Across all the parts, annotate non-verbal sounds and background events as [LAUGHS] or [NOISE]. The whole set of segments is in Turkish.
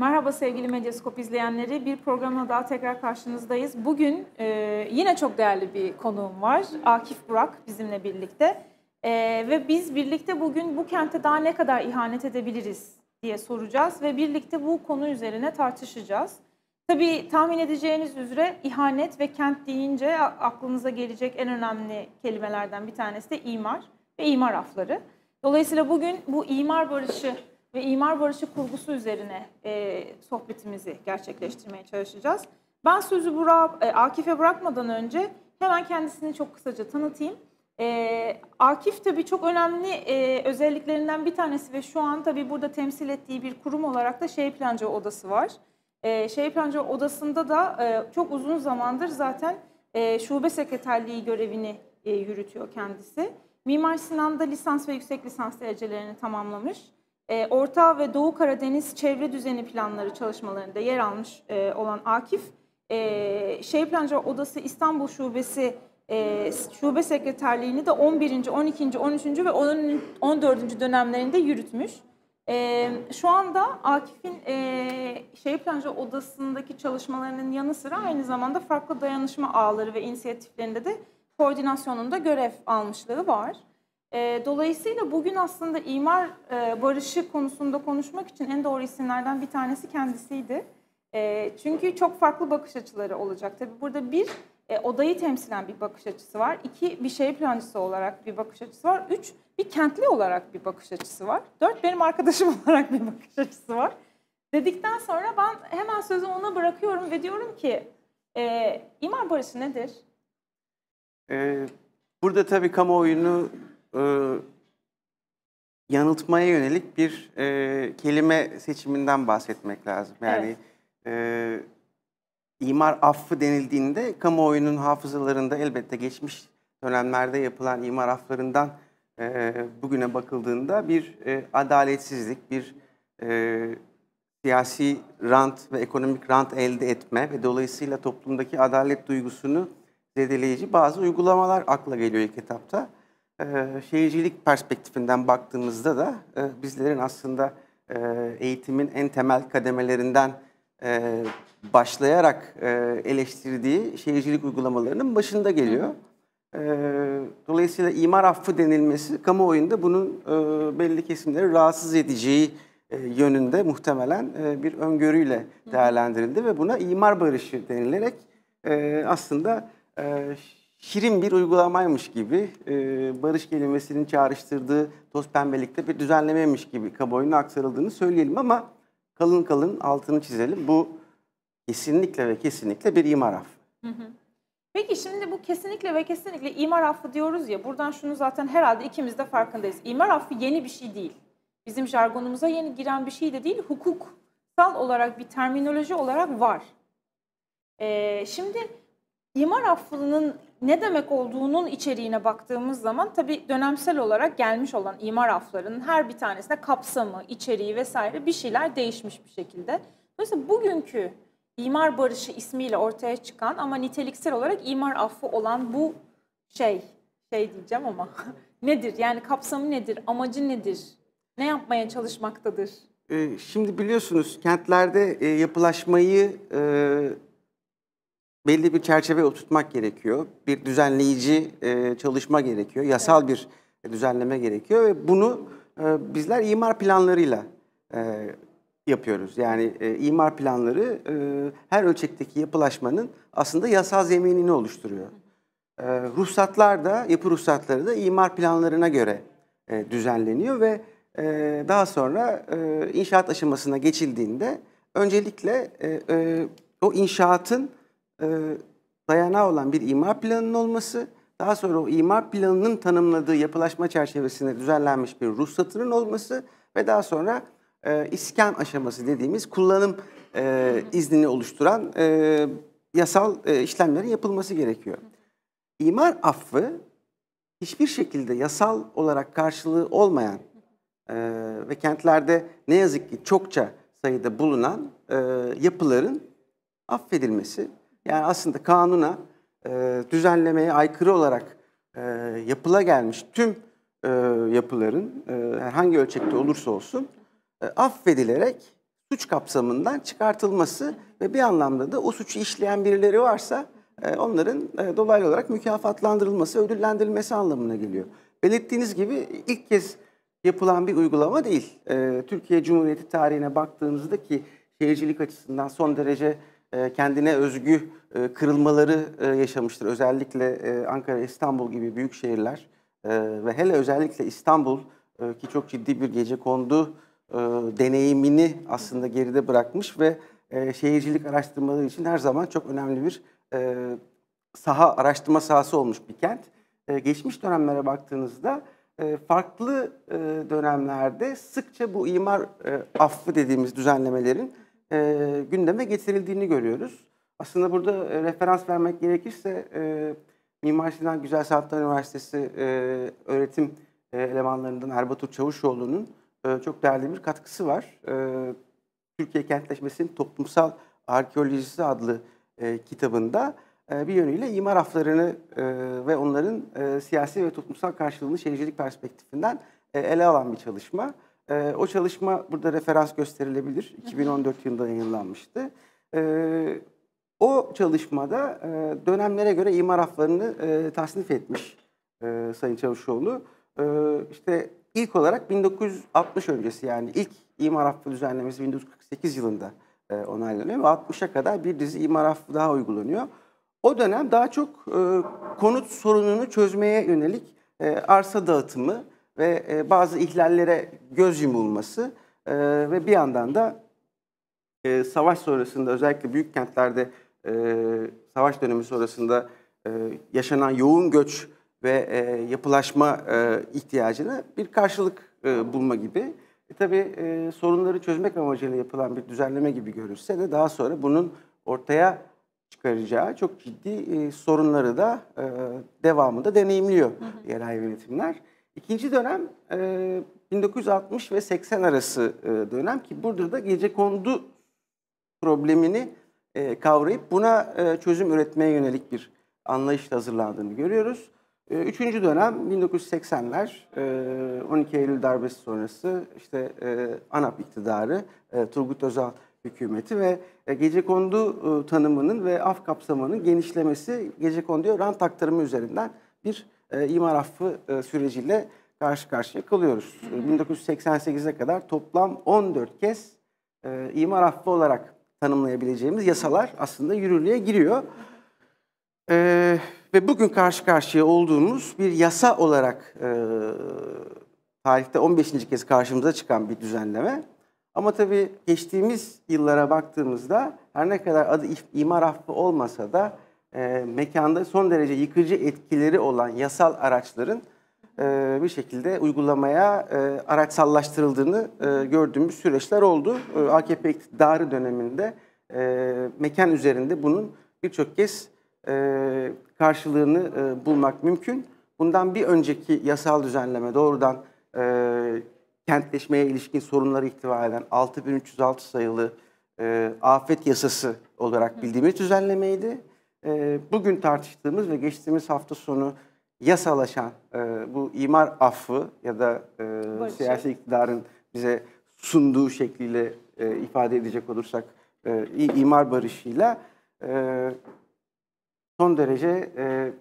Merhaba sevgili Medyaskop izleyenleri. Bir programla daha tekrar karşınızdayız. Bugün e, yine çok değerli bir konuğum var. Akif Burak bizimle birlikte. E, ve biz birlikte bugün bu kente daha ne kadar ihanet edebiliriz diye soracağız. Ve birlikte bu konu üzerine tartışacağız. Tabii tahmin edeceğiniz üzere ihanet ve kent deyince aklınıza gelecek en önemli kelimelerden bir tanesi de imar ve imar afları. Dolayısıyla bugün bu imar barışı ve imar barışı kurgusu üzerine e, sohbetimizi gerçekleştirmeye çalışacağız. Ben sözü Burak, e, Akif'e bırakmadan önce hemen kendisini çok kısaca tanıtayım. E, Akif tabii çok önemli e, özelliklerinden bir tanesi ve şu an tabii burada temsil ettiği bir kurum olarak da Şehir planca Odası var. E, Şehir planca Odası'nda da e, çok uzun zamandır zaten e, şube sekreterliği görevini e, yürütüyor kendisi. Mimar Sinan'da lisans ve yüksek lisans derecelerini tamamlamış. Ee, Orta ve Doğu Karadeniz Çevre Düzeni Planları çalışmalarında yer almış e, olan Akif, e, Şehir Plancılar Odası İstanbul Şubesi e, Şube Sekreterliğini de 11. 12. 13. ve 14. dönemlerinde yürütmüş. E, şu anda Akif'in Şehir Plancılar Odası'ndaki çalışmalarının yanı sıra aynı zamanda farklı dayanışma ağları ve inisiyatiflerinde de koordinasyonunda görev almışlığı var. E, dolayısıyla bugün aslında imar e, barışı konusunda konuşmak için en doğru isimlerden bir tanesi kendisiydi. E, çünkü çok farklı bakış açıları olacak. Tabii burada bir e, odayı temsilen bir bakış açısı var. iki bir şehir plancısı olarak bir bakış açısı var. Üç bir kentli olarak bir bakış açısı var. Dört benim arkadaşım [LAUGHS] olarak bir bakış açısı var. Dedikten sonra ben hemen sözü ona bırakıyorum ve diyorum ki e, imar barışı nedir? Ee, burada tabii kamuoyunu e, yanıltmaya yönelik bir e, kelime seçiminden bahsetmek lazım. Yani evet. e, imar affı denildiğinde kamuoyunun hafızalarında elbette geçmiş dönemlerde yapılan imar afflarından e, bugüne bakıldığında bir e, adaletsizlik, bir e, siyasi rant ve ekonomik rant elde etme ve dolayısıyla toplumdaki adalet duygusunu zedeleyici bazı uygulamalar akla geliyor ilk etapta e, şehircilik perspektifinden baktığımızda da e, bizlerin aslında e, eğitimin en temel kademelerinden e, başlayarak e, eleştirdiği şehircilik uygulamalarının başında geliyor. E, dolayısıyla imar affı denilmesi kamuoyunda bunun e, belli kesimleri rahatsız edeceği e, yönünde muhtemelen e, bir öngörüyle değerlendirildi ve buna imar barışı denilerek e, aslında e, şirin bir uygulamaymış gibi, e, barış kelimesinin çağrıştırdığı toz pembelikte bir düzenlememiş gibi kamuoyuna aktarıldığını söyleyelim ama kalın kalın altını çizelim. Bu kesinlikle ve kesinlikle bir imar affı. Peki şimdi bu kesinlikle ve kesinlikle imar affı diyoruz ya buradan şunu zaten herhalde ikimiz de farkındayız. İmar affı yeni bir şey değil. Bizim jargonumuza yeni giren bir şey de değil. Hukuksal olarak bir terminoloji olarak var. Ee, şimdi imar affının ne demek olduğunun içeriğine baktığımız zaman tabii dönemsel olarak gelmiş olan imar aflarının her bir tanesinde kapsamı, içeriği vesaire bir şeyler değişmiş bir şekilde. Dolayısıyla bugünkü imar barışı ismiyle ortaya çıkan ama niteliksel olarak imar affı olan bu şey, şey diyeceğim ama [LAUGHS] nedir? Yani kapsamı nedir? Amacı nedir? Ne yapmaya çalışmaktadır? Ee, şimdi biliyorsunuz kentlerde e, yapılaşmayı e, belli bir çerçeve oturtmak gerekiyor. Bir düzenleyici e, çalışma gerekiyor. Yasal evet. bir düzenleme gerekiyor ve bunu e, bizler imar planlarıyla e, yapıyoruz. Yani e, imar planları e, her ölçekteki yapılaşmanın aslında yasal zeminini oluşturuyor. E, ruhsatlar da, yapı ruhsatları da imar planlarına göre e, düzenleniyor ve e, daha sonra e, inşaat aşamasına geçildiğinde öncelikle e, e, o inşaatın e, dayanağı olan bir imar planının olması, daha sonra o imar planının tanımladığı yapılaşma çerçevesinde düzenlenmiş bir ruhsatının olması ve daha sonra e, iskan aşaması dediğimiz kullanım e, iznini oluşturan e, yasal e, işlemlerin yapılması gerekiyor. İmar affı hiçbir şekilde yasal olarak karşılığı olmayan e, ve kentlerde ne yazık ki çokça sayıda bulunan e, yapıların affedilmesi yani aslında kanuna e, düzenlemeye aykırı olarak e, yapıla gelmiş tüm e, yapıların e, herhangi ölçekte olursa olsun e, affedilerek suç kapsamından çıkartılması ve bir anlamda da o suçu işleyen birileri varsa e, onların e, dolaylı olarak mükafatlandırılması, ödüllendirilmesi anlamına geliyor. Belirttiğiniz gibi ilk kez yapılan bir uygulama değil. E, Türkiye Cumhuriyeti tarihine baktığımızda ki şehircilik açısından son derece e, kendine özgü e, kırılmaları e, yaşamıştır. Özellikle Ankara, İstanbul gibi büyük şehirler ve hele özellikle İstanbul ki çok ciddi bir gece kondu deneyimini aslında geride bırakmış ve şehircilik araştırmaları için her zaman çok önemli bir saha, araştırma sahası olmuş bir kent. Geçmiş dönemlere baktığınızda farklı dönemlerde sıkça bu imar affı dediğimiz düzenlemelerin e, gündeme getirildiğini görüyoruz. Aslında burada e, referans vermek gerekirse e, Mimar Sinan Güzel Sanatlar Üniversitesi e, öğretim e, elemanlarından Erbatur Çavuşoğlu'nun e, çok değerli bir katkısı var. E, Türkiye Kentleşmesi'nin Toplumsal Arkeolojisi adlı e, kitabında e, bir yönüyle imar haflarını e, ve onların e, siyasi ve toplumsal karşılığını şehircilik perspektifinden e, ele alan bir çalışma. E, o çalışma burada referans gösterilebilir. 2014 yılında yayınlanmıştı. E, o çalışmada e, dönemlere göre imar haflarını e, tasnif etmiş e, Sayın Çavuşoğlu. E, işte ilk olarak 1960 öncesi yani ilk imar affı düzenlemesi 1948 yılında e, onaylanıyor ve 60'a kadar bir dizi imar affı daha uygulanıyor. O dönem daha çok e, konut sorununu çözmeye yönelik e, arsa dağıtımı ve e, bazı ihlallere göz yumulması e, ve bir yandan da e, savaş sonrasında özellikle büyük kentlerde e, savaş dönemi sonrasında e, yaşanan yoğun göç ve e, yapılaşma e, ihtiyacını bir karşılık e, bulma gibi. E, tabii e, sorunları çözmek amacıyla yapılan bir düzenleme gibi görünse de daha sonra bunun ortaya çıkaracağı çok ciddi e, sorunları da e, devamında deneyimliyor hı hı. yerel yönetimler. İkinci dönem e, 1960 ve 80 arası e, dönem ki burada da kondu problemini e, kavrayıp buna e, çözüm üretmeye yönelik bir anlayışla hazırlandığını görüyoruz. E, üçüncü dönem 1980'ler, e, 12 Eylül darbesi sonrası işte e, ANAP iktidarı, e, Turgut Özal hükümeti ve e, kondu e, tanımının ve af kapsamının genişlemesi gece gecekonduya rant aktarımı üzerinden bir e, imar affı e, süreciyle karşı karşıya kalıyoruz. E, 1988'e kadar toplam 14 kez e, imar affı olarak tanımlayabileceğimiz yasalar aslında yürürlüğe giriyor. E, ve bugün karşı karşıya olduğumuz bir yasa olarak e, tarihte 15. kez karşımıza çıkan bir düzenleme. Ama tabii geçtiğimiz yıllara baktığımızda her ne kadar adı imar affı olmasa da e, mekanda son derece yıkıcı etkileri olan yasal araçların e, bir şekilde uygulamaya e, araçsallaştırıldığını e, gördüğümüz süreçler oldu. E, AKP iktidarı döneminde e, mekan üzerinde bunun birçok kez e, karşılığını e, bulmak mümkün. Bundan bir önceki yasal düzenleme doğrudan e, kentleşmeye ilişkin sorunları ihtiva eden 6306 sayılı e, afet yasası olarak bildiğimiz düzenlemeydi e, bugün tartıştığımız ve geçtiğimiz hafta sonu yasalaşan e, bu imar affı ya da e, siyasi iktidarın bize sunduğu şekliyle e, ifade edecek olursak e, imar barışıyla e, son derece e,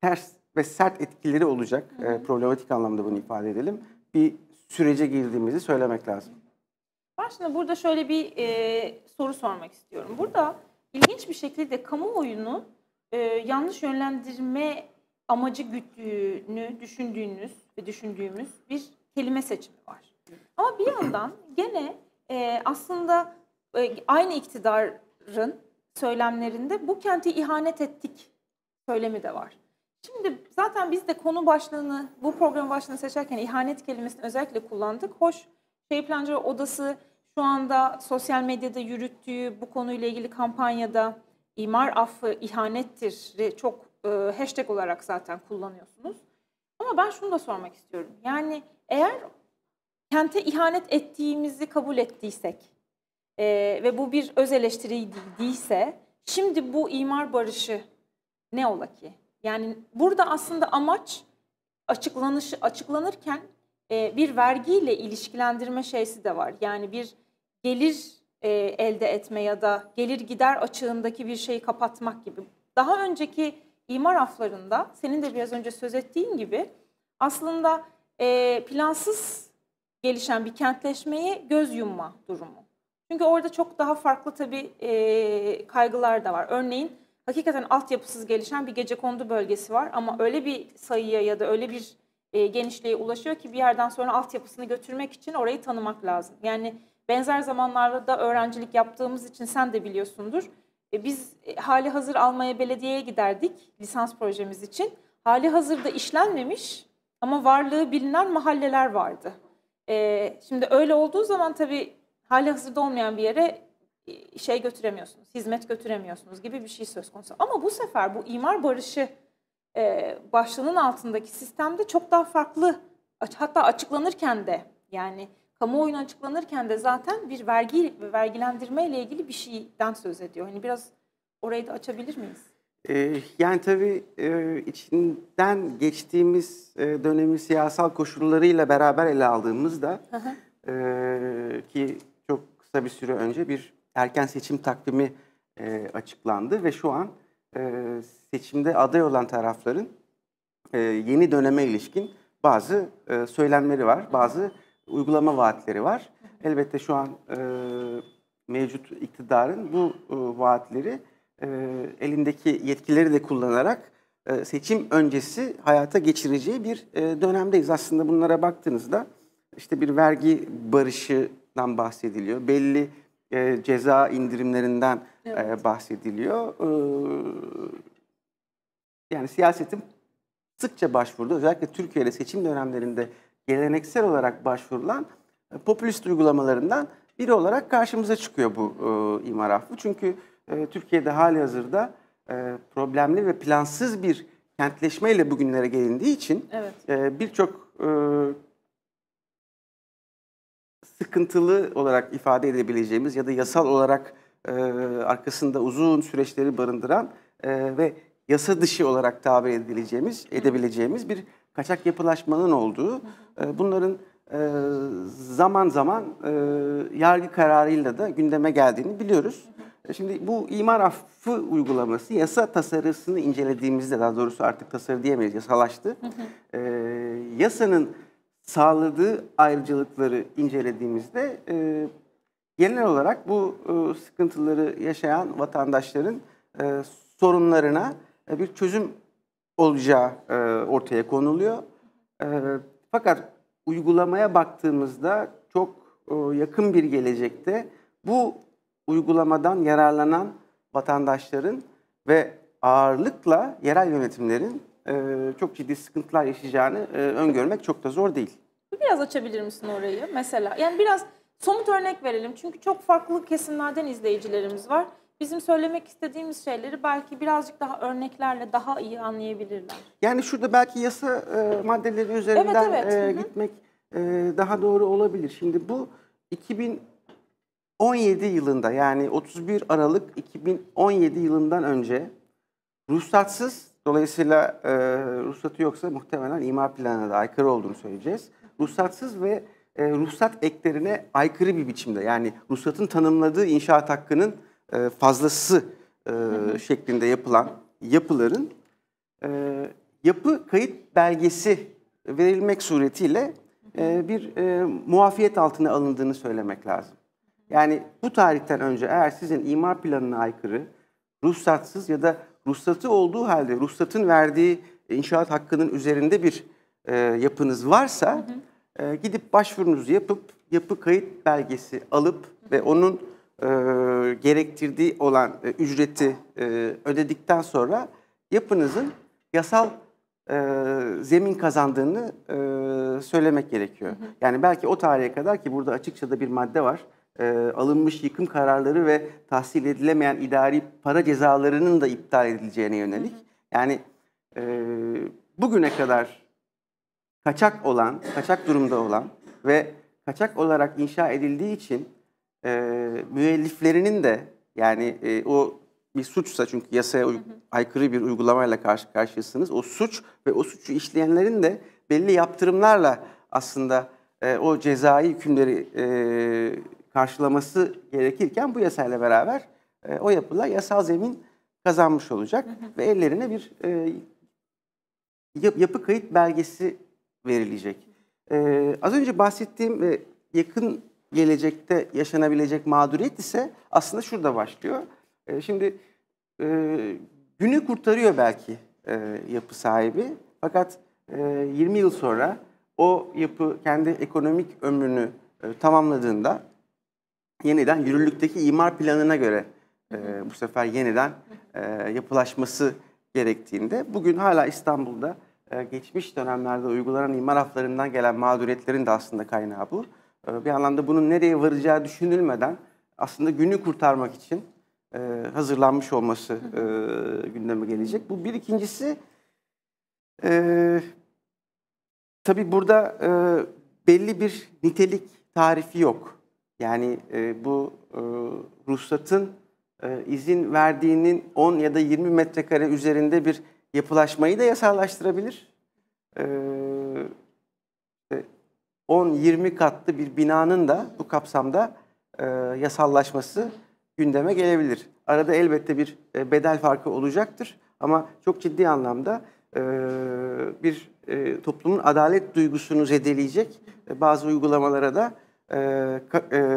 ters ve sert etkileri olacak. E, hı hı. E, problematik anlamda bunu ifade edelim. Bir sürece girdiğimizi söylemek lazım. Ben burada şöyle bir e, soru sormak istiyorum. Burada ilginç bir şekilde kamuoyunu e, yanlış yönlendirme amacı güttüğünü düşündüğünüz ve düşündüğümüz bir kelime seçimi var. Ama bir yandan gene e, aslında e, aynı iktidarın söylemlerinde bu kenti ihanet ettik söylemi de var. Şimdi zaten biz de konu başlığını, bu program başlığını seçerken ihanet kelimesini özellikle kullandık. Hoş, Şehir Plancı Odası şu anda sosyal medyada yürüttüğü bu konuyla ilgili kampanyada imar affı ihanettir çok e, hashtag olarak zaten kullanıyorsunuz. Ama ben şunu da sormak istiyorum. Yani eğer kente ihanet ettiğimizi kabul ettiysek e, ve bu bir öz eleştiri değilse şimdi bu imar barışı ne ola ki? Yani burada aslında amaç açıklanışı açıklanırken e, bir vergiyle ilişkilendirme şeysi de var. Yani bir gelir e, elde etme ya da gelir gider açığındaki bir şeyi kapatmak gibi. Daha önceki imar aflarında senin de biraz önce söz ettiğin gibi aslında e, plansız gelişen bir kentleşmeyi göz yumma durumu. Çünkü orada çok daha farklı tabii e, kaygılar da var. Örneğin hakikaten altyapısız gelişen bir gece kondu bölgesi var ama öyle bir sayıya ya da öyle bir e, genişliğe ulaşıyor ki bir yerden sonra altyapısını götürmek için orayı tanımak lazım. Yani benzer zamanlarda da öğrencilik yaptığımız için sen de biliyorsundur. E, biz e, hali hazır almaya belediyeye giderdik lisans projemiz için. Hali hazırda işlenmemiş ama varlığı bilinen mahalleler vardı. E, şimdi öyle olduğu zaman tabii hali hazırda olmayan bir yere şey götüremiyorsunuz, hizmet götüremiyorsunuz gibi bir şey söz konusu. Ama bu sefer bu imar barışı e, başlığının altındaki sistemde çok daha farklı hatta açıklanırken de yani kamuoyuna açıklanırken de zaten bir vergi ve vergilendirme ile ilgili bir şeyden söz ediyor. Hani biraz orayı da açabilir miyiz? Ee, yani tabii e, içinden geçtiğimiz e, dönemin siyasal koşullarıyla beraber ele aldığımızda hı hı. E, ki çok kısa bir süre önce bir erken seçim takvimi e, açıklandı ve şu an seçimde aday olan tarafların yeni döneme ilişkin bazı e, söylemleri var, bazı uygulama vaatleri var. Elbette şu an e, mevcut iktidarın bu e, vaatleri e, elindeki yetkileri de kullanarak e, seçim öncesi hayata geçireceği bir e, dönemdeyiz. Aslında bunlara baktığınızda işte bir vergi barışından bahsediliyor. Belli e, ceza indirimlerinden e, evet. e, bahsediliyor. E, yani siyasetin sıkça başvurdu. Özellikle Türkiye'de seçim dönemlerinde geleneksel olarak başvurulan e, popülist uygulamalarından biri olarak karşımıza çıkıyor bu e, imar affı. Çünkü e, Türkiye'de hali hazırda e, problemli ve plansız bir kentleşmeyle bugünlere gelindiği için evet. e, birçok e, sıkıntılı olarak ifade edebileceğimiz ya da yasal olarak e, arkasında uzun süreçleri barındıran e, ve yasa dışı olarak tabir edileceğimiz edebileceğimiz bir kaçak yapılaşmanın olduğu e, bunların e, zaman zaman e, yargı kararıyla da gündeme geldiğini biliyoruz. Şimdi bu imar affı uygulaması yasa tasarısını incelediğimizde daha doğrusu artık tasarı diyemeyiz yasalaştı. yasanın sağladığı ayrıcalıkları incelediğimizde genel olarak bu sıkıntıları yaşayan vatandaşların sorunlarına bir çözüm olacağı e, ortaya konuluyor. E, fakat uygulamaya baktığımızda çok e, yakın bir gelecekte bu uygulamadan yararlanan vatandaşların ve ağırlıkla yerel yönetimlerin e, çok ciddi sıkıntılar yaşayacağını e, öngörmek çok da zor değil. Biraz açabilir misin orayı mesela? Yani biraz somut örnek verelim. Çünkü çok farklı kesimlerden izleyicilerimiz var bizim söylemek istediğimiz şeyleri belki birazcık daha örneklerle daha iyi anlayabilirler. Yani şurada belki yasa e, maddeleri üzerinden evet, evet. E, gitmek e, daha doğru olabilir. Şimdi bu 2017 yılında yani 31 Aralık 2017 yılından önce ruhsatsız dolayısıyla e, ruhsatı yoksa muhtemelen imar planına da aykırı olduğunu söyleyeceğiz. Ruhsatsız ve e, ruhsat eklerine aykırı bir biçimde yani ruhsatın tanımladığı inşaat hakkının e, fazlası e, şeklinde yapılan yapıların e, yapı kayıt belgesi verilmek suretiyle e, bir e, muafiyet altına alındığını söylemek lazım. Yani bu tarihten önce eğer sizin imar planına aykırı, ruhsatsız ya da ruhsatı olduğu halde ruhsatın verdiği inşaat hakkının üzerinde bir e, yapınız varsa hı hı. E, gidip başvurunuzu yapıp yapı kayıt belgesi alıp hı hı. ve onun e, gerektirdiği olan e, ücreti e, ödedikten sonra yapınızın yasal e, zemin kazandığını e, söylemek gerekiyor. Hı hı. Yani belki o tarihe kadar ki burada açıkça da bir madde var. E, alınmış yıkım kararları ve tahsil edilemeyen idari para cezalarının da iptal edileceğine yönelik. Hı hı. Yani e, bugüne kadar kaçak olan, kaçak durumda olan ve kaçak olarak inşa edildiği için e, müelliflerinin de yani e, o bir suçsa çünkü yasaya hı hı. aykırı bir uygulamayla karşı karşıyasınız. O suç ve o suçu işleyenlerin de belli yaptırımlarla aslında e, o cezai hükümleri e, karşılaması gerekirken bu yasayla beraber e, o yapıla yasal zemin kazanmış olacak hı hı. ve ellerine bir e, yap, yapı kayıt belgesi verilecek. E, az önce bahsettiğim e, yakın gelecekte yaşanabilecek mağduriyet ise aslında şurada başlıyor. E, şimdi e, günü kurtarıyor belki e, yapı sahibi fakat e, 20 yıl sonra o yapı kendi ekonomik ömrünü e, tamamladığında yeniden yürürlükteki imar planına göre e, bu sefer yeniden e, yapılaşması gerektiğinde bugün hala İstanbul'da e, geçmiş dönemlerde uygulanan imar haflarından gelen mağduriyetlerin de aslında kaynağı bu. Ee, bir anlamda bunun nereye varacağı düşünülmeden aslında günü kurtarmak için e, hazırlanmış olması e, gündeme gelecek. Bu bir ikincisi e, tabii burada belli bir nitelik tarifi yok. Yani bu ruhsatın izin verdiğinin 10 ya da 20 metrekare üzerinde bir yapılaşmayı da yasallaştırabilir. 10-20 katlı bir binanın da bu kapsamda e, yasallaşması gündeme gelebilir. Arada elbette bir e, bedel farkı olacaktır ama çok ciddi anlamda e, bir e, toplumun adalet duygusunu zedeleyecek e, bazı uygulamalara da e, e,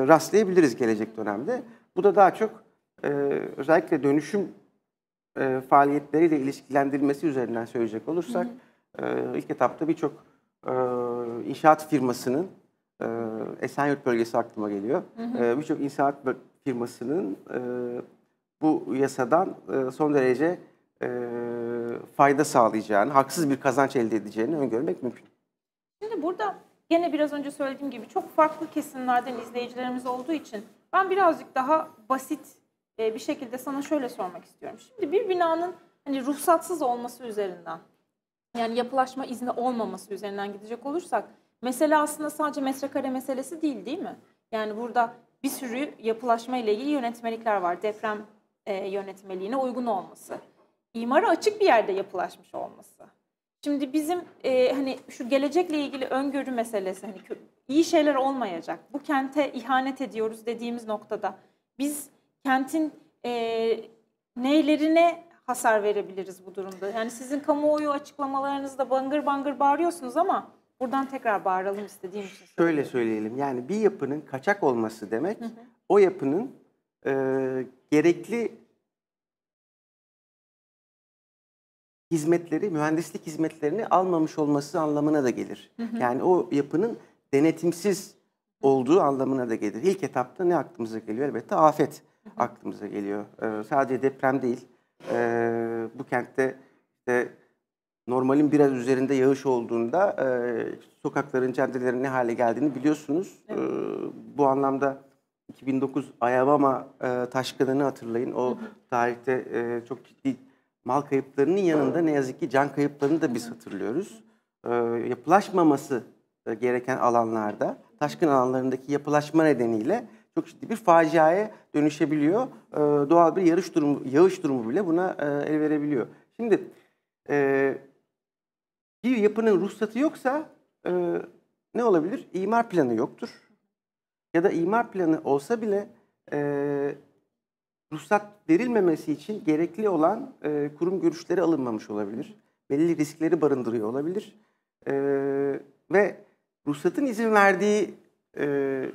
rastlayabiliriz gelecek dönemde. Bu da daha çok e, özellikle dönüşüm e, faaliyetleriyle ilişkilendirilmesi üzerinden söyleyecek olursak hı hı. E, ilk etapta birçok e, inşaat firmasının e, Esenyurt bölgesi aklıma geliyor. E, Birçok inşaat firmasının e, bu yasadan e, son derece e, fayda sağlayacağını, haksız bir kazanç elde edeceğini öngörmek mümkün. Şimdi burada gene biraz önce söylediğim gibi çok farklı kesimlerden izleyicilerimiz olduğu için ben birazcık daha basit e, bir şekilde sana şöyle sormak istiyorum. Şimdi bir binanın hani ruhsatsız olması üzerinden yani yapılaşma izni olmaması üzerinden gidecek olursak mesele aslında sadece metrekare meselesi değil değil mi? Yani burada bir sürü yapılaşma ile ilgili yönetmelikler var. Deprem e, yönetmeliğine uygun olması. İmara açık bir yerde yapılaşmış olması. Şimdi bizim e, hani şu gelecekle ilgili öngörü meselesi hani iyi şeyler olmayacak. Bu kente ihanet ediyoruz dediğimiz noktada biz kentin e, neylerine hasar verebiliriz bu durumda? Yani sizin kamuoyu açıklamalarınızda bangır bangır bağırıyorsunuz ama buradan tekrar bağıralım istediğim için. Şöyle söyleyelim yani bir yapının kaçak olması demek hı hı. o yapının e, gerekli hizmetleri, mühendislik hizmetlerini almamış olması anlamına da gelir. Hı hı. Yani o yapının denetimsiz olduğu anlamına da gelir. İlk etapta ne aklımıza geliyor? Elbette afet hı hı. aklımıza geliyor. Ee, sadece deprem değil, e, bu kentte işte normalin biraz üzerinde yağış olduğunda e, sokakların, caddelerin ne hale geldiğini biliyorsunuz. Evet. E, bu anlamda 2009 Ayabama e, taşkınını hatırlayın. O hı hı. tarihte e, çok ciddi mal kayıplarının yanında ne yazık ki can kayıplarını da biz hatırlıyoruz. E, yapılaşmaması gereken alanlarda, taşkın alanlarındaki yapılaşma nedeniyle çok ciddi bir faciaya dönüşebiliyor. E, doğal bir yarış durumu, yağış durumu bile buna e, el verebiliyor. Şimdi e, bir yapının ruhsatı yoksa e, ne olabilir? İmar planı yoktur. Ya da imar planı olsa bile e, ruhsat verilmemesi için gerekli olan e, kurum görüşleri alınmamış olabilir. Belli riskleri barındırıyor olabilir. E, ve ruhsatın izin verdiği e,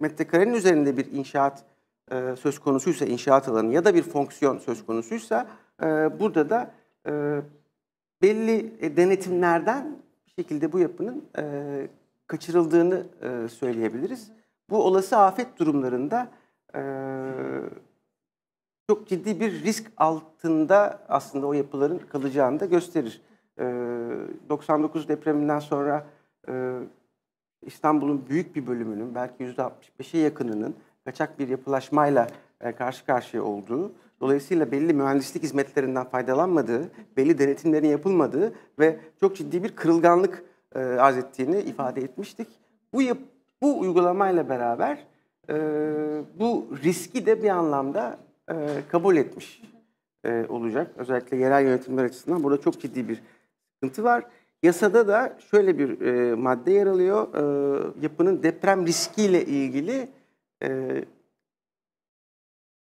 metrekarenin üzerinde bir inşaat e, söz konusuysa inşaat alanı ya da bir fonksiyon söz konusuysa e, burada da e, belli e, denetimlerden bir şekilde bu yapının e, kaçırıldığını e, söyleyebiliriz. Bu olası afet durumlarında e, çok ciddi bir risk altında aslında o yapıların kalacağını da gösterir. E, 99 depreminden sonra e, İstanbul'un büyük bir bölümünün belki %65'e yakınının kaçak bir yapılaşmayla e, karşı karşıya olduğu, dolayısıyla belli mühendislik hizmetlerinden faydalanmadığı, belli denetimlerin yapılmadığı ve çok ciddi bir kırılganlık e, arz ettiğini ifade etmiştik. Bu yap bu uygulamayla beraber e, bu riski de bir anlamda e, kabul etmiş e, olacak. Özellikle yerel yönetimler açısından burada çok ciddi bir sıkıntı var. Yasada da şöyle bir e, madde yer alıyor. E, yapının deprem riskiyle ilgili e,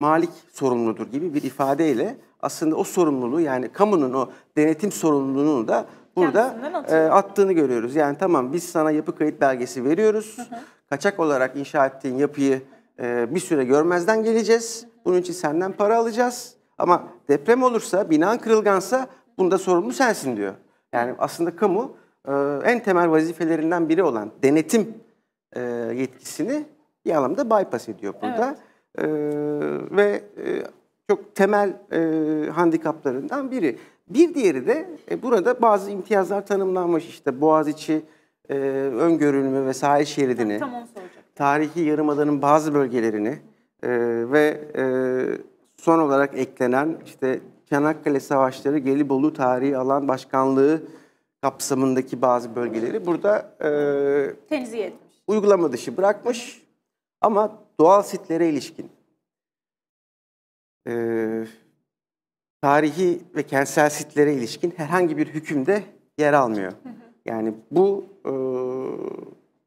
malik sorumludur gibi bir ifadeyle aslında o sorumluluğu yani kamunun o denetim sorumluluğunu da burada e, attığını görüyoruz. Yani tamam biz sana yapı kayıt belgesi veriyoruz. Hı hı. Kaçak olarak inşa ettiğin yapıyı e, bir süre görmezden geleceğiz. Bunun için senden para alacağız. Ama deprem olursa, binan kırılgansa bunda sorumlu sensin diyor. Yani aslında kamu e, en temel vazifelerinden biri olan denetim e, yetkisini bir anlamda bypass ediyor burada. Evet. E, ve çok temel handikaplarından biri. Bir diğeri de burada bazı imtiyazlar tanımlanmış. işte Boğaziçi öngörülme ve sahil şeridini, tam, tam tarihi yarımadanın bazı bölgelerini ve son olarak eklenen işte Çanakkale Savaşları Gelibolu tarihi alan başkanlığı kapsamındaki bazı bölgeleri burada e, tenzih etmiş. Uygulama dışı bırakmış ama doğal sitlere ilişkin e, tarihi ve kentsel sitlere ilişkin herhangi bir hükümde yer almıyor. Yani bu e,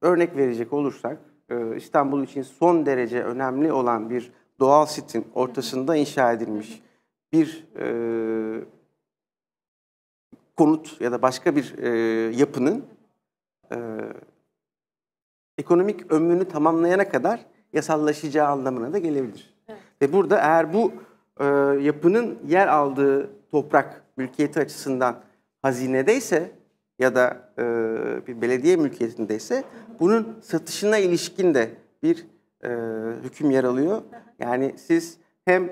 örnek verecek olursak e, İstanbul için son derece önemli olan bir doğal sitin ortasında inşa edilmiş bir e, konut ya da başka bir e, yapının e, ekonomik ömrünü tamamlayana kadar yasallaşacağı anlamına da gelebilir. Evet. Ve burada eğer bu e, yapının yer aldığı toprak mülkiyeti açısından hazinedeyse ya da e, bir belediye mülkiyetindeyse bunun satışına ilişkin de bir e, hüküm yer alıyor. Yani siz hem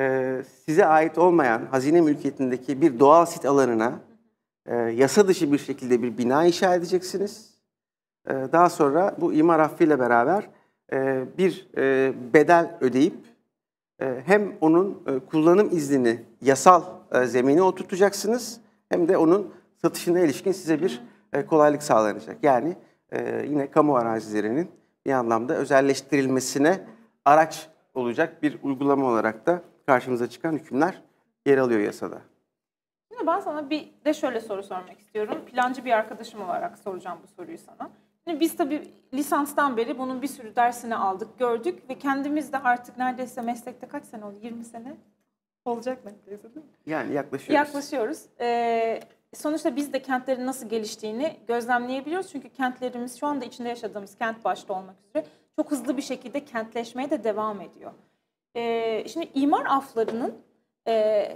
e, size ait olmayan hazine mülkiyetindeki bir doğal sit alanına e, yasa dışı bir şekilde bir bina inşa edeceksiniz. E, daha sonra bu imar affiyle beraber e, bir e, bedel ödeyip e, hem onun e, kullanım iznini yasal e, zemine oturtacaksınız hem de onun satışına ilişkin size bir e, kolaylık sağlanacak. Yani e, yine kamu arazilerinin bir anlamda özelleştirilmesine araç olacak bir uygulama olarak da karşımıza çıkan hükümler yer alıyor yasada. Şimdi ben sana bir de şöyle soru sormak istiyorum. Plancı bir arkadaşım olarak soracağım bu soruyu sana. Şimdi biz tabii lisanstan beri bunun bir sürü dersini aldık, gördük ve kendimiz de artık neredeyse meslekte kaç sene oldu? 20 sene olacak neredeyse değil mi? Yani yaklaşıyoruz. Yaklaşıyoruz. Ee, sonuçta biz de kentlerin nasıl geliştiğini gözlemleyebiliyoruz. Çünkü kentlerimiz şu anda içinde yaşadığımız kent başta olmak üzere çok hızlı bir şekilde kentleşmeye de devam ediyor. Ee, şimdi imar aflarının e,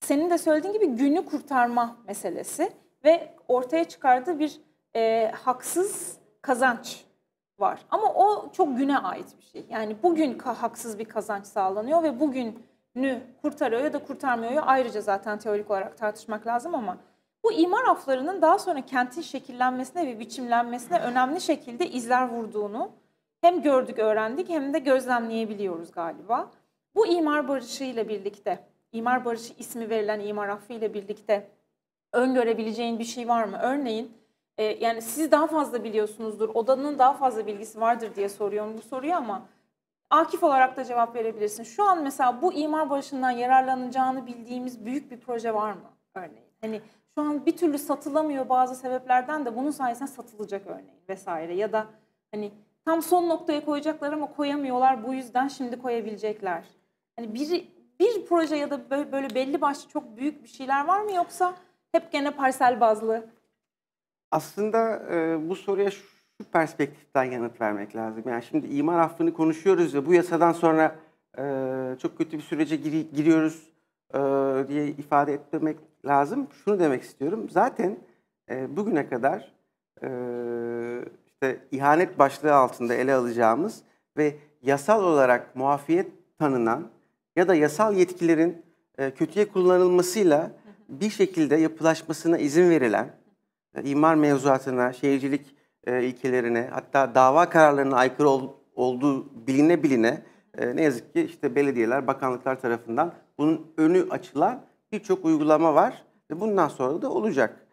senin de söylediğin gibi günü kurtarma meselesi ve ortaya çıkardığı bir e, haksız kazanç var. Ama o çok güne ait bir şey. Yani bugün haksız bir kazanç sağlanıyor ve bugünü kurtarıyor ya da kurtarmıyor ya ayrıca zaten teorik olarak tartışmak lazım ama bu imar aflarının daha sonra kentin şekillenmesine ve biçimlenmesine önemli şekilde izler vurduğunu hem gördük, öğrendik hem de gözlemleyebiliyoruz galiba. Bu imar barışı ile birlikte, imar barışı ismi verilen imar affı ile birlikte öngörebileceğin bir şey var mı? Örneğin e, yani siz daha fazla biliyorsunuzdur, odanın daha fazla bilgisi vardır diye soruyorum bu soruyu ama Akif olarak da cevap verebilirsin. Şu an mesela bu imar barışından yararlanacağını bildiğimiz büyük bir proje var mı örneğin? Hani şu an bir türlü satılamıyor bazı sebeplerden de bunun sayesinde satılacak örneğin vesaire ya da hani tam son noktaya koyacaklar ama koyamıyorlar. Bu yüzden şimdi koyabilecekler. Hani bir bir proje ya da böyle, böyle belli başlı çok büyük bir şeyler var mı yoksa hep gene parsel bazlı? Aslında e, bu soruya şu perspektiften yanıt vermek lazım. Yani şimdi imar affını konuşuyoruz ve bu yasadan sonra e, çok kötü bir sürece gir, giriyoruz e, diye ifade etmemek lazım. Şunu demek istiyorum. Zaten e, bugüne kadar e, işte ihanet başlığı altında ele alacağımız ve yasal olarak muafiyet tanınan ya da yasal yetkilerin e, kötüye kullanılmasıyla bir şekilde yapılaşmasına izin verilen e, imar mevzuatına, şehircilik e, ilkelerine hatta dava kararlarına aykırı olduğu biline biline ne yazık ki işte belediyeler, bakanlıklar tarafından bunun önü açılan birçok uygulama var ve bundan sonra da olacak.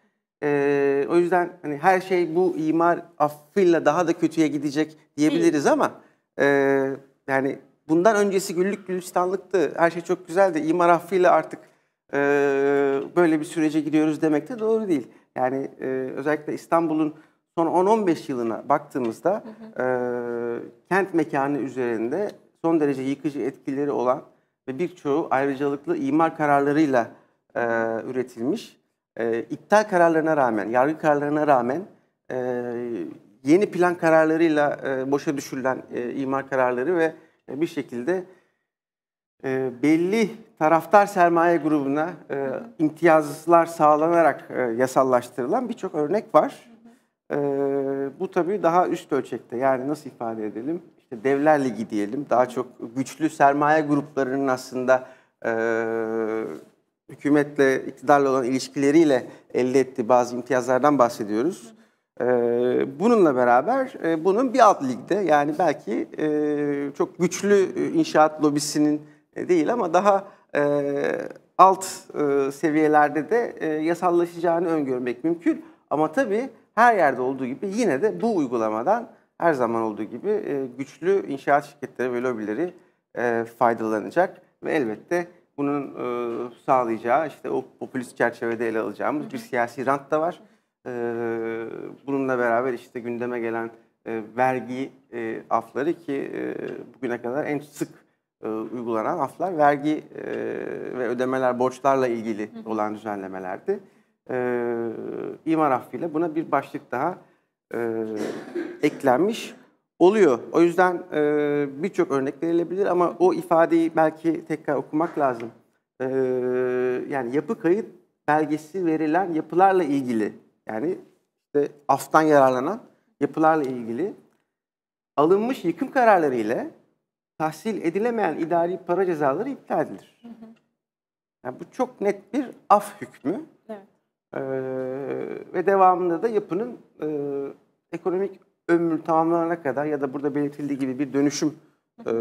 Ee, o yüzden hani her şey bu imar affıyla daha da kötüye gidecek diyebiliriz ama e, yani bundan öncesi güllük gülistanlıktı. Her şey çok güzeldi. İmar affıyla artık e, böyle bir sürece gidiyoruz demek de doğru değil. Yani e, özellikle İstanbul'un son 10-15 yılına baktığımızda hı hı. E, kent mekanı üzerinde son derece yıkıcı etkileri olan ve birçoğu ayrıcalıklı imar kararlarıyla e, üretilmiş e, iptal kararlarına rağmen, yargı kararlarına rağmen e, yeni plan kararlarıyla e, boşa düşürülen e, imar kararları ve e, bir şekilde e, belli taraftar sermaye grubuna e, imtiyazlar sağlanarak e, yasallaştırılan birçok örnek var. E, bu tabii daha üst ölçekte yani nasıl ifade edelim? İşte devler ligi diyelim. Daha çok güçlü sermaye gruplarının aslında e, hükümetle, iktidarla olan ilişkileriyle elde ettiği bazı imtiyazlardan bahsediyoruz. Ee, bununla beraber e, bunun bir alt ligde yani belki e, çok güçlü e, inşaat lobisinin değil ama daha alt seviyelerde de yasallaşacağını öngörmek mümkün. Ama tabii her yerde olduğu gibi yine de bu uygulamadan her zaman olduğu gibi güçlü inşaat şirketleri ve lobileri faydalanacak ve elbette bunun e, sağlayacağı işte o popülist çerçevede ele alacağımız bir siyasi rant da var. E, bununla beraber işte gündeme gelen e, vergi e, afları ki e, bugüne kadar en sık e, uygulanan aflar vergi e, ve ödemeler borçlarla ilgili olan düzenlemelerdi. E, imar affıyla buna bir başlık daha e, eklenmiş oluyor. O yüzden e, birçok örnek verilebilir ama o ifadeyi belki tekrar okumak lazım. E, yani yapı kayıt belgesi verilen yapılarla ilgili yani işte aftan yararlanan yapılarla ilgili alınmış yıkım kararları ile tahsil edilemeyen idari para cezaları iptal edilir. Hı hı. Yani bu çok net bir af hükmü. Evet. Ee, ve devamında da yapının e, ekonomik ömür tamamlanana kadar ya da burada belirtildiği gibi bir dönüşüm e,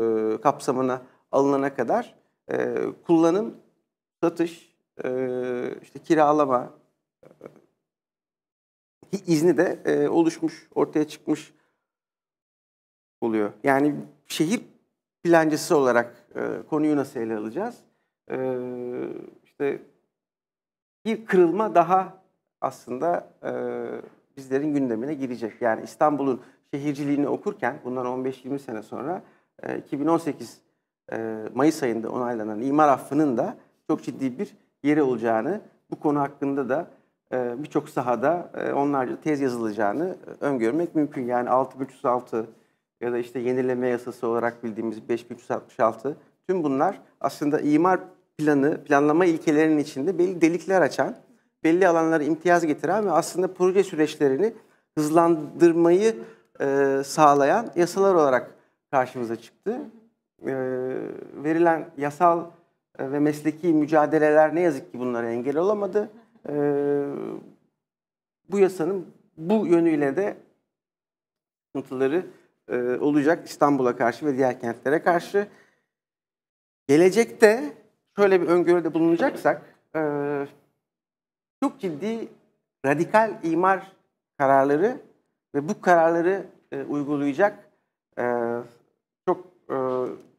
kapsamına alınana kadar e, kullanım, satış, e, işte kiralama e, izni de e, oluşmuş, ortaya çıkmış oluyor. Yani şehir plancısı olarak e, konuyu nasıl ele alacağız? E, işte bir kırılma daha aslında e, bizlerin gündemine girecek. Yani İstanbul'un şehirciliğini okurken bundan 15-20 sene sonra 2018 e, e, Mayıs ayında onaylanan imar affının da çok ciddi bir yeri olacağını, bu konu hakkında da e, birçok sahada onlarca tez yazılacağını öngörmek mümkün. Yani 6306 ya da işte yenileme yasası olarak bildiğimiz 5366 tüm bunlar aslında imar planı, planlama ilkelerinin içinde belli delikler açan belli alanlara imtiyaz getiren ve aslında proje süreçlerini hızlandırmayı e, sağlayan yasalar olarak karşımıza çıktı. E, verilen yasal e, ve mesleki mücadeleler ne yazık ki bunlara engel olamadı. E, bu yasanın bu yönüyle de sıkıntıları e, olacak İstanbul'a karşı ve diğer kentlere karşı. Gelecekte şöyle bir öngörüde bulunacaksak, e, çok ciddi radikal imar kararları ve bu kararları e, uygulayacak e, çok e,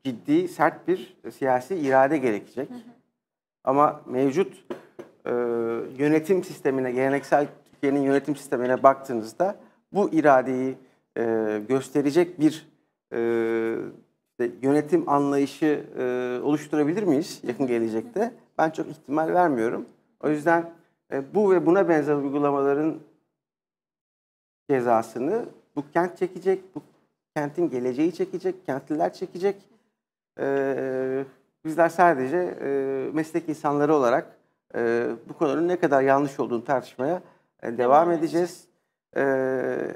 ciddi, sert bir siyasi irade gerekecek. Ama mevcut e, yönetim sistemine, geleneksel Türkiye'nin yönetim sistemine baktığınızda bu iradeyi e, gösterecek bir e, yönetim anlayışı e, oluşturabilir miyiz yakın gelecekte? Ben çok ihtimal vermiyorum. O yüzden e, bu ve buna benzer uygulamaların cezasını bu kent çekecek, bu kentin geleceği çekecek, kentliler çekecek. E, bizler sadece e, meslek insanları olarak bu konunun ne kadar yanlış olduğunu tartışmaya devam edeceğiz.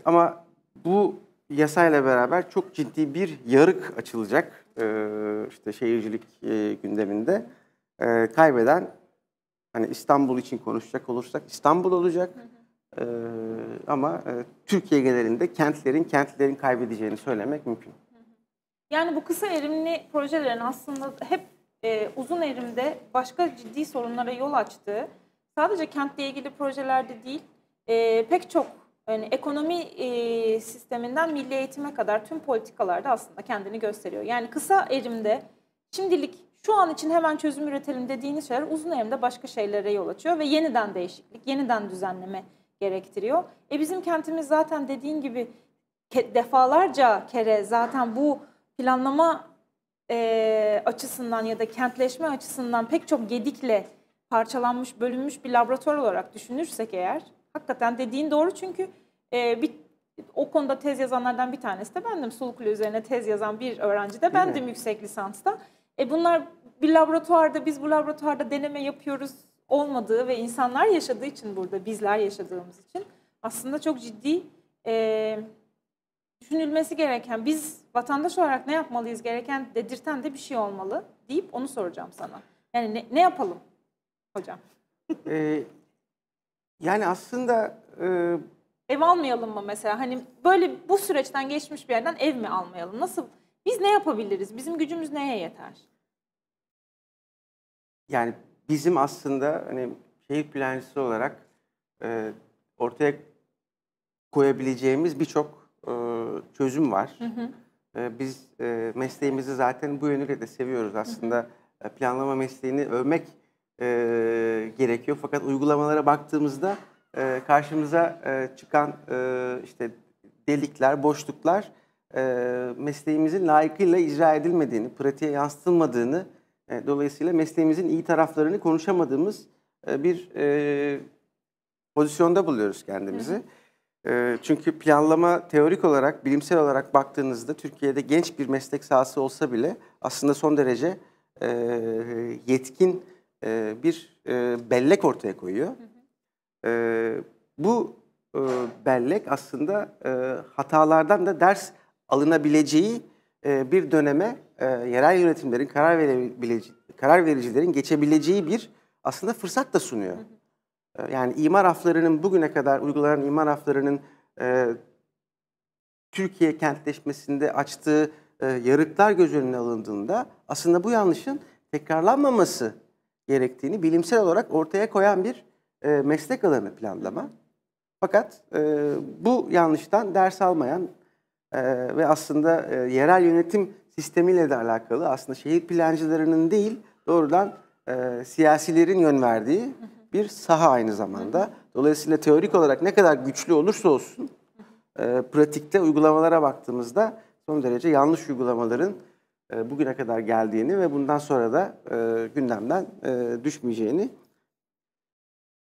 ama bu yasayla beraber çok ciddi bir yarık açılacak işte şehircilik gündeminde. kaybeden hani İstanbul için konuşacak olursak İstanbul olacak. Hı hı. Ee, ama e, Türkiye genelinde kentlerin kentlerin kaybedeceğini söylemek mümkün. Yani bu kısa erimli projelerin aslında hep e, uzun erimde başka ciddi sorunlara yol açtığı sadece kentle ilgili projelerde değil e, pek çok yani ekonomi e, sisteminden milli eğitime kadar tüm politikalarda aslında kendini gösteriyor. Yani kısa erimde şimdilik şu an için hemen çözüm üretelim dediğiniz şeyler uzun evde başka şeylere yol açıyor ve yeniden değişiklik, yeniden düzenleme gerektiriyor. E bizim kentimiz zaten dediğin gibi defalarca kere zaten bu planlama e, açısından ya da kentleşme açısından pek çok gedikle parçalanmış, bölünmüş bir laboratuvar olarak düşünürsek eğer, hakikaten dediğin doğru çünkü e, bir o konuda tez yazanlardan bir tanesi de bendim. Sulukule üzerine tez yazan bir öğrenci de bendim yüksek lisansta. E bunlar bir laboratuvarda biz bu laboratuvarda deneme yapıyoruz olmadığı ve insanlar yaşadığı için burada bizler yaşadığımız için aslında çok ciddi e, düşünülmesi gereken biz vatandaş olarak ne yapmalıyız gereken dedirten de bir şey olmalı deyip onu soracağım sana. Yani ne, ne yapalım hocam? ee, yani aslında e... ev almayalım mı mesela? Hani böyle bu süreçten geçmiş bir yerden ev mi almayalım? Nasıl biz ne yapabiliriz? Bizim gücümüz neye yeter? Yani bizim aslında hani şehir plancısı olarak e, ortaya koyabileceğimiz birçok e, çözüm var. Hı hı. E, biz e, mesleğimizi zaten bu yönüyle de seviyoruz aslında. Hı hı. E, planlama mesleğini övmek e, gerekiyor. Fakat uygulamalara baktığımızda e, karşımıza e, çıkan e, işte delikler, boşluklar e, mesleğimizin layıkıyla icra edilmediğini, pratiğe yansıtılmadığını, e, dolayısıyla mesleğimizin iyi taraflarını konuşamadığımız e, bir pozisyonda buluyoruz kendimizi. Hı Çünkü planlama teorik olarak, bilimsel olarak baktığınızda Türkiye'de genç bir meslek sahası olsa bile aslında son derece yetkin bir bellek ortaya koyuyor. Hı hı. Bu bellek aslında hatalardan da ders alınabileceği e, bir döneme e, yerel yönetimlerin, karar verebileceği, karar vericilerin geçebileceği bir aslında fırsat da sunuyor. E, yani imar haflarının bugüne kadar uygulanan imar haflarının Türkiye kentleşmesinde açtığı yarıklar göz önüne alındığında aslında bu yanlışın tekrarlanmaması gerektiğini bilimsel olarak ortaya koyan bir meslek alanı planlama. Fakat e, bu yanlıştan ders almayan e, ve aslında e, yerel yönetim sistemiyle de alakalı aslında şehir plancılarının değil doğrudan e, siyasilerin yön verdiği bir saha aynı zamanda. Dolayısıyla teorik olarak ne kadar güçlü olursa olsun e, pratikte uygulamalara baktığımızda son derece yanlış uygulamaların e, bugüne kadar geldiğini ve bundan sonra da e, gündemden e, düşmeyeceğini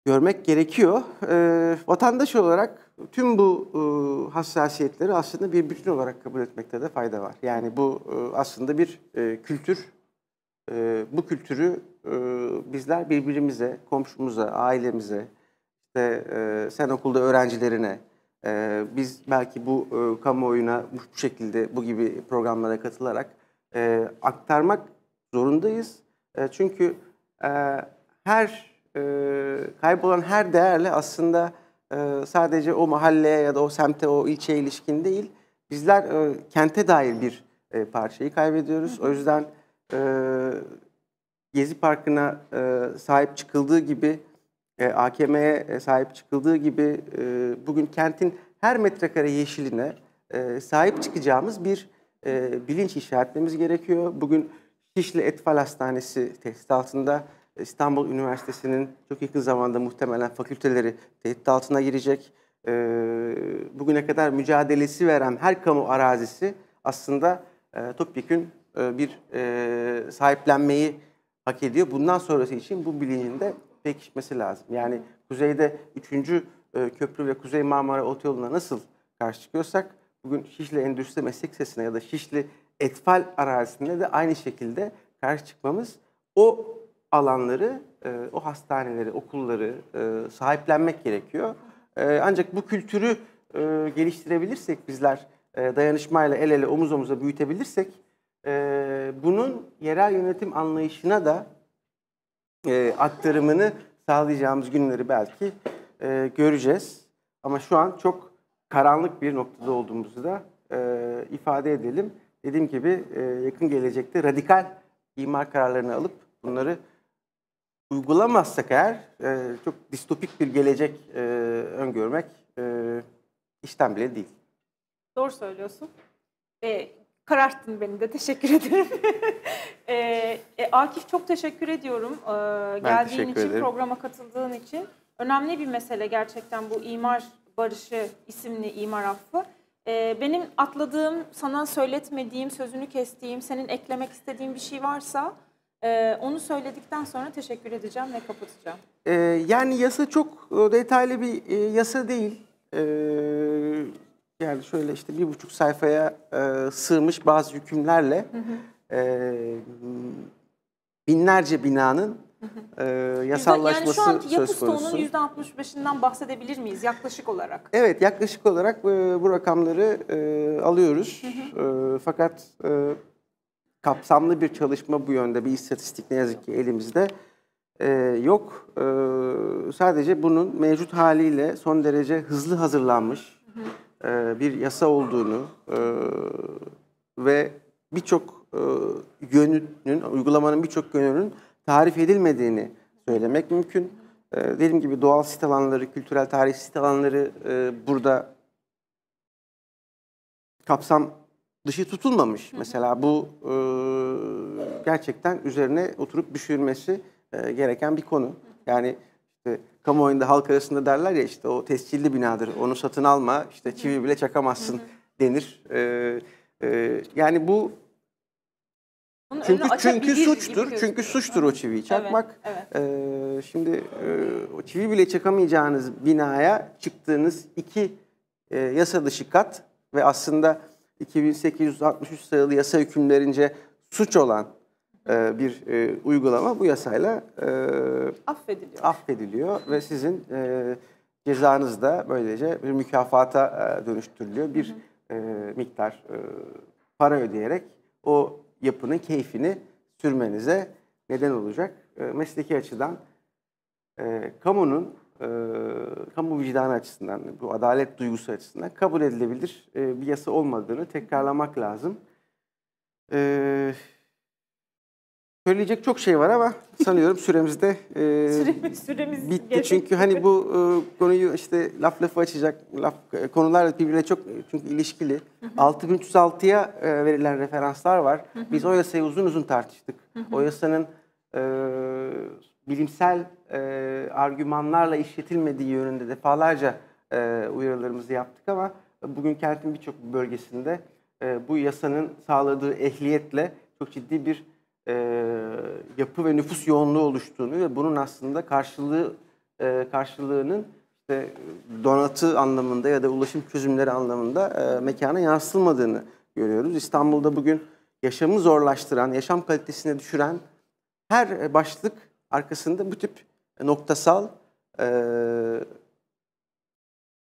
görmek gerekiyor. E, vatandaş olarak tüm bu e, hassasiyetleri aslında bir bütün olarak kabul etmekte de fayda var. Yani bu e, aslında bir e, kültür. bu kültürü bizler birbirimize, komşumuza, ailemize, işte sen okulda öğrencilerine, biz belki bu kamuoyuna bu şekilde bu gibi programlara katılarak aktarmak zorundayız. çünkü her kaybolan her değerle aslında e, sadece o mahalleye ya da o semte, o ilçeye ilişkin değil, bizler e, kente dair bir e, parçayı kaybediyoruz. O yüzden e, Gezi Parkı'na e, sahip çıkıldığı gibi, e, AKM'ye e, sahip çıkıldığı gibi e, bugün kentin her metrekare yeşiline e, sahip çıkacağımız bir e, bilinç inşa gerekiyor. Bugün Şişli Etfal Hastanesi tesis altında İstanbul Üniversitesi'nin çok yakın zamanda muhtemelen fakülteleri tehdit altına girecek. Ee, bugüne kadar mücadelesi veren her kamu arazisi aslında e, e, bir e, sahiplenmeyi hak ediyor. Bundan sonrası için bu bilincinde pekişmesi lazım. Yani kuzeyde 3. E, köprü ve Kuzey Marmara Otoyolu'na nasıl karşı çıkıyorsak bugün Şişli Endüstri Meslek Sesi'ne ya da Şişli Etfal arazisinde de aynı şekilde karşı çıkmamız o alanları, e, o hastaneleri, okulları e, sahiplenmek gerekiyor. E, ancak bu kültürü e, geliştirebilirsek bizler e, dayanışmayla el ele omuz omuza büyütebilirsek e, bunun yerel yönetim anlayışına da e, aktarımını sağlayacağımız günleri belki e, göreceğiz. Ama şu an çok karanlık bir noktada olduğumuzu da e, ifade edelim. Dediğim gibi e, yakın gelecekte radikal imar kararlarını alıp bunları uygulamazsak eğer e, çok distopik bir gelecek e, öngörmek e, işten bile değil. Doğru söylüyorsun. E, kararttın beni de teşekkür [LAUGHS] ederim. e, e, Akif çok teşekkür ediyorum e, ben geldiğin teşekkür için, ederim. programa katıldığın için. Önemli bir mesele gerçekten bu imar barışı isimli imar affı. E, benim atladığım, sana söyletmediğim, sözünü kestiğim, senin eklemek istediğin bir şey varsa... Ee, onu söyledikten sonra teşekkür edeceğim ve kapatacağım. Ee, yani yasa çok e, detaylı bir e, yasa değil. Ee, yani şöyle işte bir buçuk sayfaya e, sığmış bazı hükümlerle E, binlerce binanın e, yasallaşması yani söz konusu. Yani şu anki yapı %65'inden bahsedebilir miyiz yaklaşık olarak? Evet yaklaşık olarak e, bu rakamları e, alıyoruz. E, fakat... E, kapsamlı bir çalışma bu yönde bir istatistik ne yazık ki elimizde e, yok. E, sadece bunun mevcut haliyle son derece hızlı hazırlanmış e, bir yasa olduğunu e, ve birçok e, yönünün, uygulamanın birçok yönünün tarif edilmediğini söylemek mümkün. E, dediğim gibi doğal sit alanları, kültürel tarih sit alanları e, burada kapsam dışı tutulmamış. Hı hı. Mesela bu e, gerçekten üzerine oturup düşürmesi e, gereken bir konu. Yani işte kamuoyunda halk arasında derler ya işte o tescilli binadır. Onu satın alma işte çivi bile çakamazsın hı hı. denir. E, e, yani bu Bunun çünkü çünkü suçtur. Çünkü suçtur o çiviyi çakmak. Evet, evet. E, şimdi e, o çivi bile çakamayacağınız binaya çıktığınız iki e, yasa dışı kat ve aslında 2863 sayılı yasa hükümlerince suç olan e, bir e, uygulama bu yasayla e, affediliyor. affediliyor ve sizin e, cezanız da böylece bir mükafata e, dönüştürülüyor. Bir hı hı. E, miktar e, para ödeyerek o yapının keyfini sürmenize neden olacak. E, mesleki açıdan e, kamunun e, kamu vicdanı açısından, bu adalet duygusu açısından kabul edilebilir e, bir yasa olmadığını tekrarlamak lazım. E, söyleyecek çok şey var ama sanıyorum süremiz de e, [LAUGHS] süremiz, süremiz bitti. Gerçekten. Çünkü hani bu e, konuyu işte laf lafı açacak laf, e, konular birbirine çok çünkü ilişkili. 6306'ya e, verilen referanslar var. Biz o yasayı uzun uzun tartıştık. o yasanın e, bilimsel e, argümanlarla işletilmediği yönünde defalarca e, uyarılarımızı yaptık ama bugün kentin birçok bölgesinde e, bu yasanın sağladığı ehliyetle çok ciddi bir e, yapı ve nüfus yoğunluğu oluştuğunu ve bunun aslında karşılığı e, karşılığının işte donatı anlamında ya da ulaşım çözümleri anlamında e, mekana yansılmadığını görüyoruz. İstanbul'da bugün yaşamı zorlaştıran, yaşam kalitesini düşüren her başlık arkasında bu tip noktasal, e,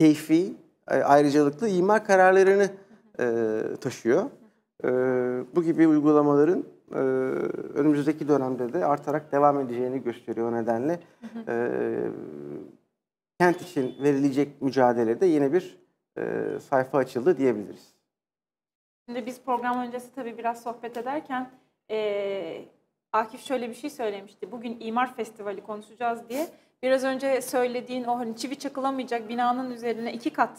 keyfi, e, ayrıcalıklı imar kararlarını e, taşıyor. E, bu gibi uygulamaların e, önümüzdeki dönemde de artarak devam edeceğini gösteriyor nedenle. E, kent için verilecek mücadelede yeni bir e, sayfa açıldı diyebiliriz. Şimdi biz program öncesi tabii biraz sohbet ederken e, Akif şöyle bir şey söylemişti. Bugün imar festivali konuşacağız diye. Biraz önce söylediğin o hani çivi çakılamayacak binanın üzerine iki kat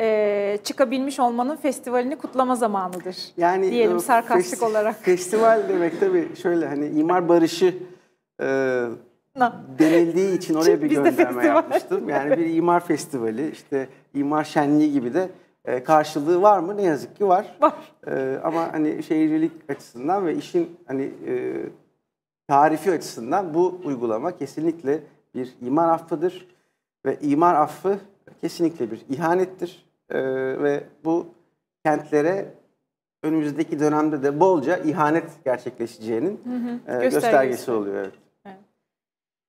e, çıkabilmiş olmanın festivalini kutlama zamanıdır. Yani diyelim e, sarkastik festi- olarak. [LAUGHS] Festival demek tabii şöyle hani imar barışı e, denildiği için oraya bir gönderme yapmıştım. Yani bir imar festivali işte imar şenliği gibi de e, karşılığı var mı? Ne yazık ki var. Var. E, ama hani şehircilik açısından ve işin hani e, tarifi açısından bu uygulama kesinlikle bir imar affıdır. Ve imar affı kesinlikle bir ihanettir. Ee, ve bu kentlere önümüzdeki dönemde de bolca ihanet gerçekleşeceğinin hı hı. E, göstergesi. E, göstergesi oluyor. Evet. evet.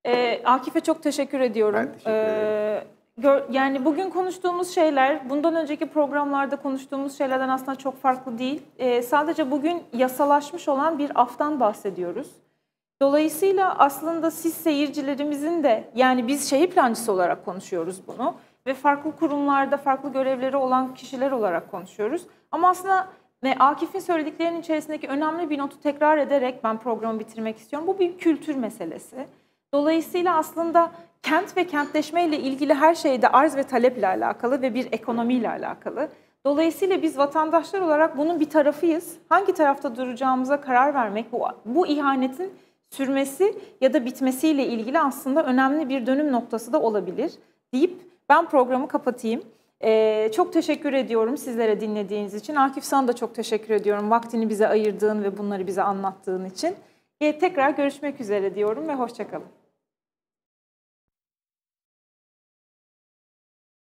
Ee, Akif'e çok teşekkür ediyorum. Ben teşekkür ederim. E, gör, yani bugün konuştuğumuz şeyler bundan önceki programlarda konuştuğumuz şeylerden aslında çok farklı değil. E, sadece bugün yasalaşmış olan bir aftan bahsediyoruz. Dolayısıyla aslında siz seyircilerimizin de yani biz şehir plancısı olarak konuşuyoruz bunu ve farklı kurumlarda farklı görevleri olan kişiler olarak konuşuyoruz. Ama aslında ve Akif'in söylediklerinin içerisindeki önemli bir notu tekrar ederek ben programı bitirmek istiyorum. Bu bir kültür meselesi. Dolayısıyla aslında kent ve kentleşme ile ilgili her şeyde arz ve taleple alakalı ve bir ekonomiyle alakalı. Dolayısıyla biz vatandaşlar olarak bunun bir tarafıyız. Hangi tarafta duracağımıza karar vermek bu, bu ihanetin sürmesi ya da bitmesiyle ilgili aslında önemli bir dönüm noktası da olabilir deyip ben programı kapatayım. Ee, çok teşekkür ediyorum sizlere dinlediğiniz için. Akif sana da çok teşekkür ediyorum vaktini bize ayırdığın ve bunları bize anlattığın için. Ee, tekrar görüşmek üzere diyorum ve hoşçakalın.